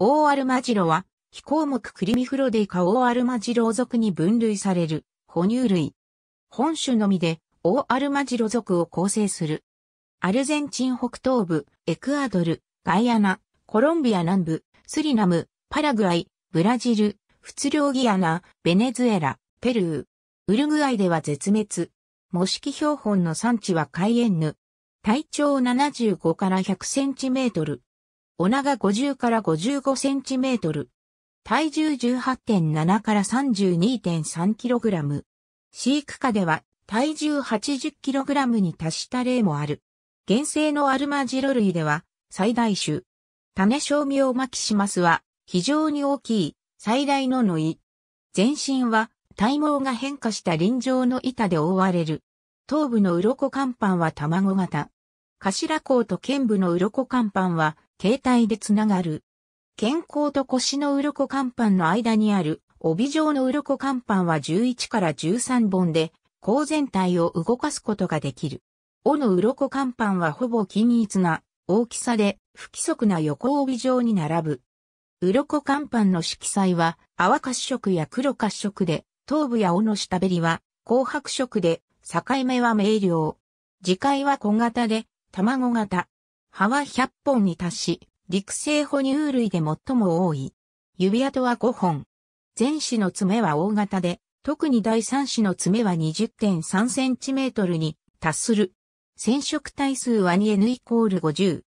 オオアルマジロは、非項目クリミフロデイカオオアルマジロ属に分類される、哺乳類。本種のみで、オオアルマジロ属を構成する。アルゼンチン北東部、エクアドル、ガイアナ、コロンビア南部、スリナム、パラグアイ、ブラジル、フツョウギアナ、ベネズエラ、ペルー。ウルグアイでは絶滅。模式標本の産地はカイエンヌ。体長75から100センチメートル。お長50から55センチメートル。体重18.7から32.3キログラム。飼育下では体重80キログラムに達した例もある。原生のアルマジロ類では最大種。種小名マキシマスは非常に大きい最大のの胃。全身は体毛が変化した臨場の板で覆われる。頭部の鱗甲板は卵型。頭甲と剣部の鱗甲板は携帯でつながる。肩甲と腰の鱗乾板の間にある帯状の鱗乾板は11から13本で、甲全体を動かすことができる。尾の鱗乾板はほぼ均一な大きさで不規則な横帯状に並ぶ。鱗乾板の色彩は泡褐色や黒褐色で、頭部や尾の下べりは紅白色で、境目は明瞭。次回は小型で、卵型、葉は100本に達し、陸生哺乳類で最も多い。指跡は5本。前肢の爪は大型で、特に第3肢の爪は 20.3cm に達する。染色体数は 2N イコール50。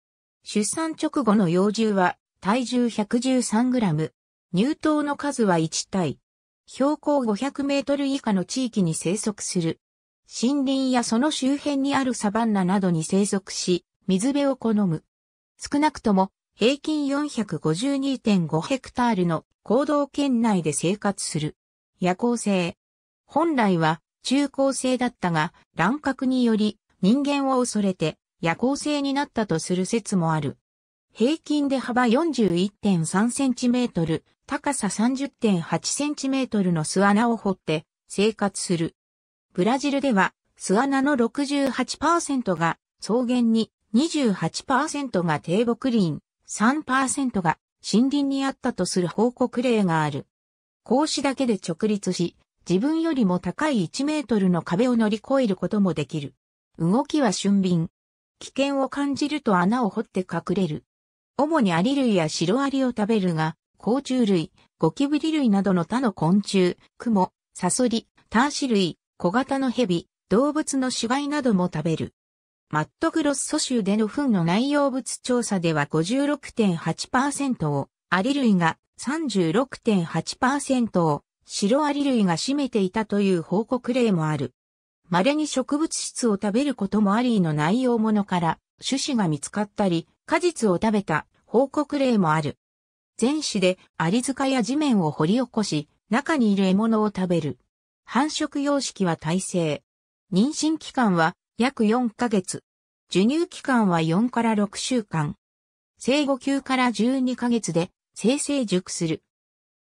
出産直後の幼獣は体重 113g。乳頭の数は1体。標高500メートル以下の地域に生息する。森林やその周辺にあるサバンナなどに生息し、水辺を好む。少なくとも平均452.5ヘクタールの行動圏内で生活する。夜行性。本来は中高生だったが、乱獲により人間を恐れて夜行性になったとする説もある。平均で幅41.3センチメートル、高さ30.8センチメートルの巣穴を掘って生活する。ブラジルでは巣穴の68%が草原に28%が低木林、3%が森林にあったとする報告例がある。格子だけで直立し、自分よりも高い1メートルの壁を乗り越えることもできる。動きは俊敏。危険を感じると穴を掘って隠れる。主にアリ類やシロアリを食べるが、甲虫類、ゴキブリ類などの他の昆虫、クモ、サソリ、ターシ類、小型のヘビ、動物の死骸なども食べる。マットグロッソ州での糞の内容物調査では56.8%を、アリ類が36.8%を、白アリ類が占めていたという報告例もある。稀に植物質を食べることもアリーの内容物から種子が見つかったり、果実を食べた報告例もある。前肢でアリ塚や地面を掘り起こし、中にいる獲物を食べる。繁殖様式は耐性。妊娠期間は約4ヶ月。授乳期間は4から6週間。生後9から12ヶ月で生成熟する。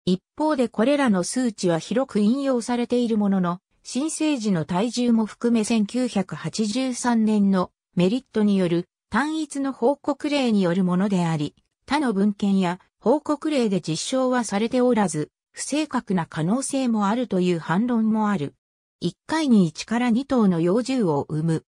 一方でこれらの数値は広く引用されているものの、新生児の体重も含め1983年のメリットによる単一の報告例によるものであり、他の文献や報告例で実証はされておらず、不正確な可能性もあるという反論もある。1回に1から2頭の幼獣を産む。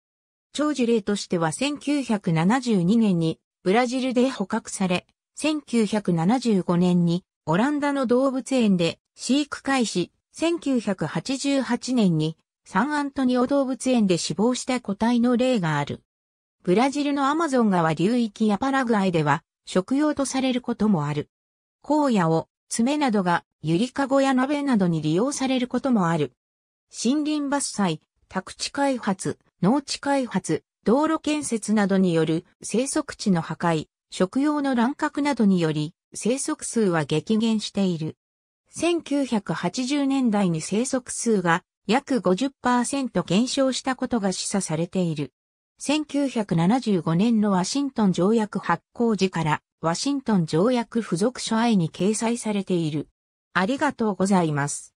長寿例としては1972年にブラジルで捕獲され、1975年にオランダの動物園で飼育開始、1988年にサンアントニオ動物園で死亡した個体の例がある。ブラジルのアマゾン川流域やパラグアイでは食用とされることもある。荒野を爪などがゆりかごや鍋などに利用されることもある。森林伐採、宅地開発、農地開発、道路建設などによる生息地の破壊、食用の乱獲などにより生息数は激減している。1980年代に生息数が約50%減少したことが示唆されている。1975年のワシントン条約発行時からワシントン条約付属書愛に掲載されている。ありがとうございます。